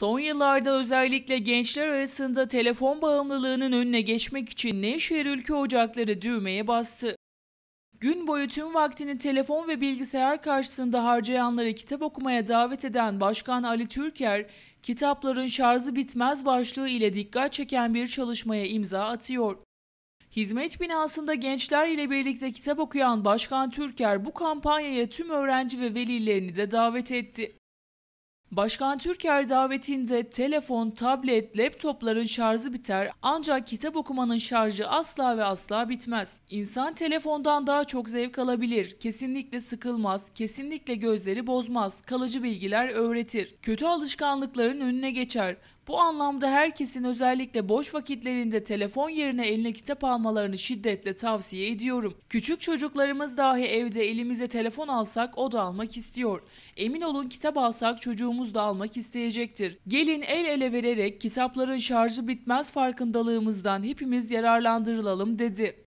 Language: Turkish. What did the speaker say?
Son yıllarda özellikle gençler arasında telefon bağımlılığının önüne geçmek için Nevşehir Ülke Ocakları düğmeye bastı. Gün boyu tüm vaktini telefon ve bilgisayar karşısında harcayanları kitap okumaya davet eden Başkan Ali Türker, kitapların şarjı bitmez başlığı ile dikkat çeken bir çalışmaya imza atıyor. Hizmet binasında gençler ile birlikte kitap okuyan Başkan Türker bu kampanyaya tüm öğrenci ve velilerini de davet etti. Başkan Türker davetinde telefon, tablet, laptopların şarjı biter ancak kitap okumanın şarjı asla ve asla bitmez. İnsan telefondan daha çok zevk alabilir, kesinlikle sıkılmaz, kesinlikle gözleri bozmaz, kalıcı bilgiler öğretir. Kötü alışkanlıkların önüne geçer. Bu anlamda herkesin özellikle boş vakitlerinde telefon yerine eline kitap almalarını şiddetle tavsiye ediyorum. Küçük çocuklarımız dahi evde elimize telefon alsak o da almak istiyor. Emin olun kitap alsak çocuğumuz da almak isteyecektir. Gelin el ele vererek kitapların şarjı bitmez farkındalığımızdan hepimiz yararlandırılalım dedi.